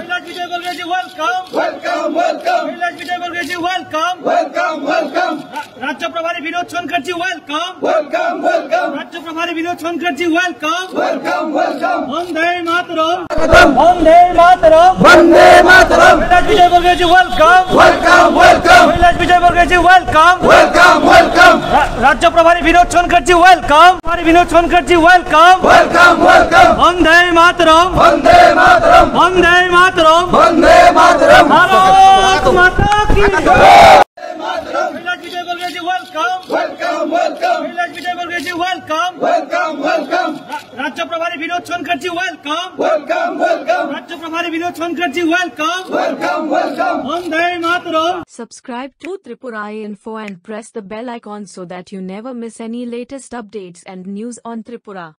राज्य प्रभारी Vinod Sonkarji welcome welcome welcome राज्य प्रभारी Vinod Sonkarji welcome welcome welcome वंदे मातरम वंदे मातरम वंदे मातरम Vijay Barge welcome welcome welcome Vijay Barge ji welcome welcome राज्य प्रभारी विनोद चौनकर्जी वेलकम प्रभारी Vinod Chaunkarji welcome welcome welcome वंदे मातरम वंदे मातरम वंदे मातरम वंदे मातरम भारत माता की जय वंदे मातरम राज्य प्रभारी Vinod Chaunkarji welcome welcome welcome राज्य प्रभारी Vinod Chaunkarji welcome welcome welcome वंदे मातरम Subscribe to Tripura Info and press the bell icon so that you never miss any latest updates and news on Tripura.